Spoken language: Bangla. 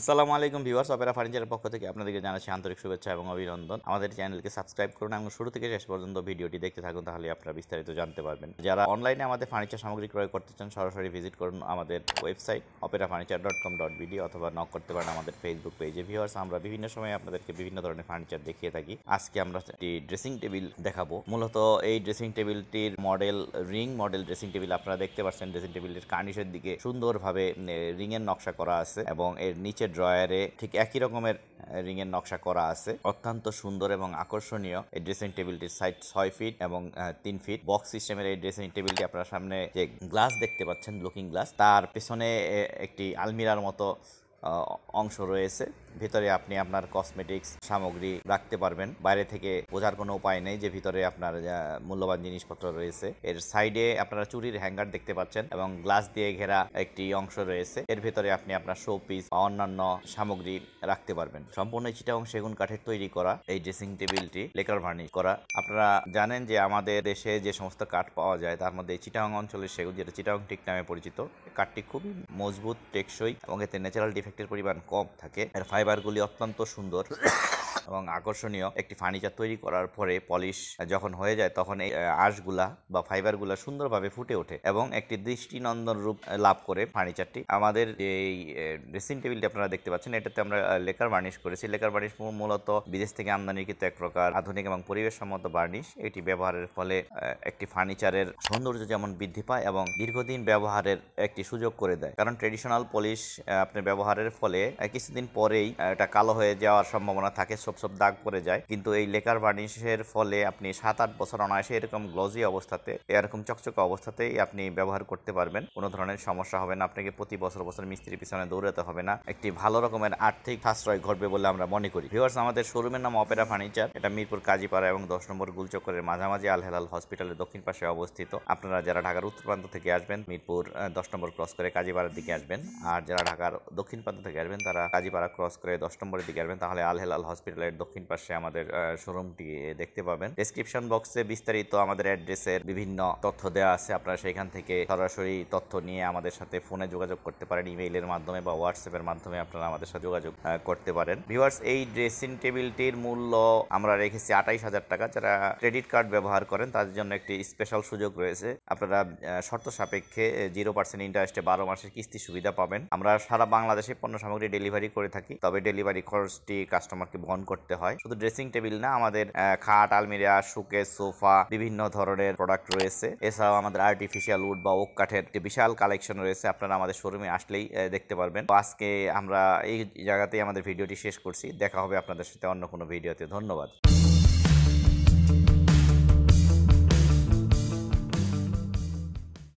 আসসালামু আলাইকুম ভিউয়ার্স অপেরা ফার্নিচারের পক্ষ থেকে আপনাদেরকে জানাচ্ছি আন্তরিক শুভেচ্ছা এবং অভিনন্দন আমাদের চ্যানেলকে সাবস্ক্রাইব করুন এবং শুরু থেকে শেষ পর্যন্ত ভিডিওটি দেখতে থাকুন তাহলে আপনারা বিস্তারিত জানতে পারবেন যারা অনলাইনে আমাদের ফার্নিচার সামগ্রী ক্রয় করতে চান সরাসরি ভিজিট করুন আমাদের website opera furniture dot com dot BD অথবা নক করতে পারেন আমাদের ফেসবুক পেজে ভিউয়ার্স আমরা বিভিন্ন সময় আপনাদেরকে বিভিন্ন ধরনের ফার্নিচার দেখিয়ে থাকি আজকে আমরা একটি ড্রেসিং টেবিল দেখাবো মূলত এই ড্রেসিং টেবিলটির model ring model dressing table আপনারা দেখতে পাচ্ছেন ড্রেসিং টেবিলটির কার্নিশের দিকে সুন্দরভাবে রিংয়ের নকশা করা আছে এবং এর নিচে নিচের ড্রয়ারে ঠিক একই রকমের রিংয়ের নকশা করা আছে অত্যন্ত সুন্দর এবং আকর্ষণীয় এই ড্রেসিং টেবিলটির সাইড ছয় ফিট এবং তিন ফিট বক্স সিস্টেমের এই ড্রেসিং টেবিলটি আপনার সামনে যে গ্লাস দেখতে পাচ্ছেন লুকিং গ্লাস তার পেছনে একটি আলমিরার মতো অংশ রয়েছে ভিতরে আপনি আপনার কসমেটিক্স সামগ্রী রাখতে পারবেন বাইরে থেকে বোঝার কোনো উপায় নেই যে ভিতরে আপনার মূল্যবান জিনিসপত্র রয়েছে এর সাইডে আপনারা চুরির হ্যাঙ্গার দেখতে পাচ্ছেন এবং গ্লাস দিয়ে ঘেরা একটি অংশ রয়েছে এর ভিতরে আপনি আপনার শো পিস বা অন্যান্য সামগ্রী রাখতে পারবেন সম্পূর্ণ চিটাং সেগুন কাঠের তৈরি করা এই ড্রেসিং টেবিলটি লেকার ভার্নিশ করা আপনারা জানেন যে আমাদের দেশে যে সমস্ত কাঠ পাওয়া যায় তার মধ্যে চিটাং অঞ্চলের সেগুন যেটা চিটাং টিক নামে পরিচিত কাঠটি খুবই মজবুত টেকসই এবং এতে ন্যাচারাল ডিফেক্টের পরিমাণ কম থাকে এর ফাইভ ফাইবারগুলি অত্যন্ত সুন্দর এবং আকর্ষণীয় একটি ফার্নিচার তৈরি করার পরে পলিশ যখন হয়ে যায় তখন এই আঁশগুলা বা ফাইবারগুলা সুন্দরভাবে ফুটে ওঠে এবং একটি দৃষ্টিনন্দন রূপ লাভ করে ফার্নিচারটি আমাদের এই ড্রেসিং টেবিলটি আপনারা দেখতে পাচ্ছেন এটাতে আমরা লেকার বার্নিশ করেছি লেকার বার্নিশ মূলত বিদেশ থেকে আমদানিকৃত এক প্রকার আধুনিক এবং পরিবেশ সম্মত বার্নিশ এটি ব্যবহারের ফলে একটি ফার্নিচারের সৌন্দর্য যেমন বৃদ্ধি পায় এবং দীর্ঘদিন ব্যবহারের একটি সুযোগ করে দেয় কারণ ট্রেডিশনাল পলিশ আপনি ব্যবহারের ফলে কিছুদিন পরেই এটা কালো হয়ে যাওয়ার সম্ভাবনা থাকে সো সব দাগ পড়ে যায় কিন্তু এই লেকার ভার্নিশের ফলে আপনি সাত আট বছর অনায়াসে এরকম গ্লজি অবস্থাতে এরকম চকচকে অবস্থাতেই আপনি ব্যবহার করতে পারবেন কোনো ধরনের সমস্যা হবে না আপনাকে প্রতি বছর বছর মিস্ত্রির পিছনে দৌড়াতে হবে না একটি ভালো রকমের আর্থিক সাশ্রয় ঘটবে বলে আমরা মনে করি ভিওয়ার্স আমাদের শোরুমের নাম অপেরা ফার্নিচার এটা মিরপুর কাজীপাড়া এবং দশ নম্বর গুলচক্করের মাঝামাঝি আলহেলাল হসপিটালের দক্ষিণ পাশে অবস্থিত আপনারা যারা ঢাকার উত্তর প্রান্ত থেকে আসবেন মিরপুর দশ নম্বর ক্রস করে কাজীপাড়ার দিকে আসবেন আর যারা ঢাকার দক্ষিণ প্রান্ত থেকে আসবেন তারা কাজীপাড়া ক্রস করে দশ নম্বরের দিকে আসবেন তাহলে আলহেলাল হসপিটাল রেলের দক্ষিণ পাশে আমাদের শোরুমটি দেখতে পাবেন ডিসক্রিপশন বক্সে বিস্তারিত আমাদের অ্যাড্রেসের বিভিন্ন তথ্য দেওয়া আছে আপনারা সেখান থেকে সরাসরি তথ্য নিয়ে আমাদের সাথে ফোনে যোগাযোগ করতে পারেন ইমেইলের মাধ্যমে বা হোয়াটসঅ্যাপের মাধ্যমে আপনারা আমাদের সাথে যোগাযোগ করতে পারেন ভিউয়ার্স এই ড্রেসিং টেবিলটির মূল্য আমরা রেখেছি আটাইশ হাজার টাকা যারা ক্রেডিট কার্ড ব্যবহার করেন তাদের জন্য একটি স্পেশাল সুযোগ রয়েছে আপনারা শর্ত সাপেক্ষে জিরো পার্সেন্ট ইন্টারেস্টে বারো মাসের কিস্তি সুবিধা পাবেন আমরা সারা বাংলাদেশে পণ্য সামগ্রী ডেলিভারি করে থাকি তবে ডেলিভারি খরচটি কাস্টমারকে বহন করে করতে হয় শুধু ড্রেসিং টেবিল না আমাদের খাট আলমিরা সুকেস সোফা বিভিন্ন ধরনের প্রোডাক্ট রয়েছে এছাড়াও আমাদের আর্টিফিশিয়াল উড বা ওক কাঠের যে বিশাল কালেকশন রয়েছে আপনারা আমাদের শোরুমে আসলেই দেখতে পারবেন আজকে আমরা এই জায়গাতেই আমাদের ভিডিওটি শেষ করছি দেখা হবে আপনাদের সাথে অন্য কোনো ভিডিওতে ধন্যবাদ